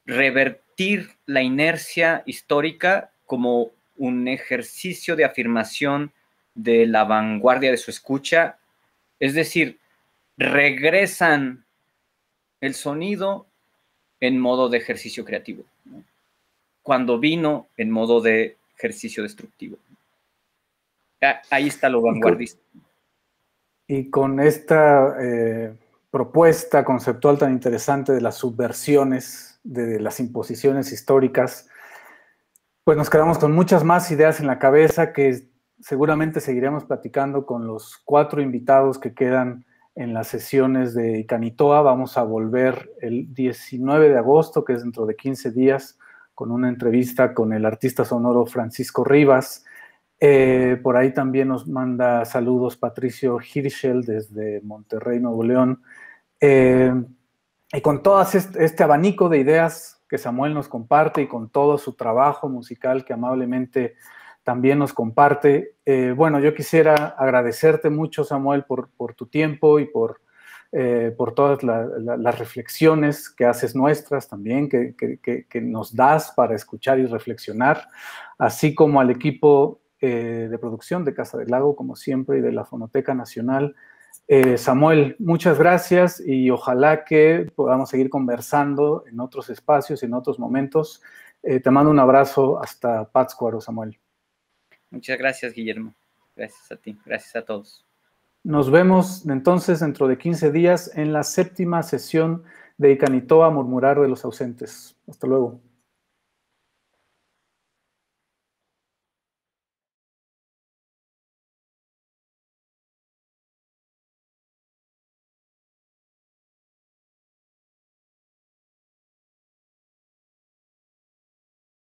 revertir la inercia histórica como un ejercicio de afirmación de la vanguardia de su escucha. Es decir, regresan el sonido en modo de ejercicio creativo, cuando vino en modo de ejercicio destructivo. Ahí está lo vanguardista. Y con esta eh, propuesta conceptual tan interesante de las subversiones, de las imposiciones históricas, pues nos quedamos con muchas más ideas en la cabeza que seguramente seguiremos platicando con los cuatro invitados que quedan en las sesiones de Canitoa. Vamos a volver el 19 de agosto, que es dentro de 15 días, con una entrevista con el artista sonoro Francisco Rivas. Eh, por ahí también nos manda saludos Patricio Hirschel desde Monterrey, Nuevo León. Eh, y con todo este abanico de ideas que Samuel nos comparte y con todo su trabajo musical que amablemente también nos comparte. Eh, bueno, yo quisiera agradecerte mucho, Samuel, por, tu tiempo y por, eh, todas las reflexiones que haces nuestras también, que, nos das para escuchar y reflexionar, así como al equipo eh, de producción de Casa del Lago, como siempre, y de la Fonoteca Nacional. Samuel, muchas gracias y ojalá que podamos seguir conversando en otros espacios, en otros momentos. te mando un abrazo hasta Pátzcuaro, Samuel. Muchas gracias, Guillermo. Gracias a ti, gracias a todos. Nos vemos entonces dentro de 15 días en la séptima sesión de Icanitoa Murmurar de los Ausentes. Hasta luego.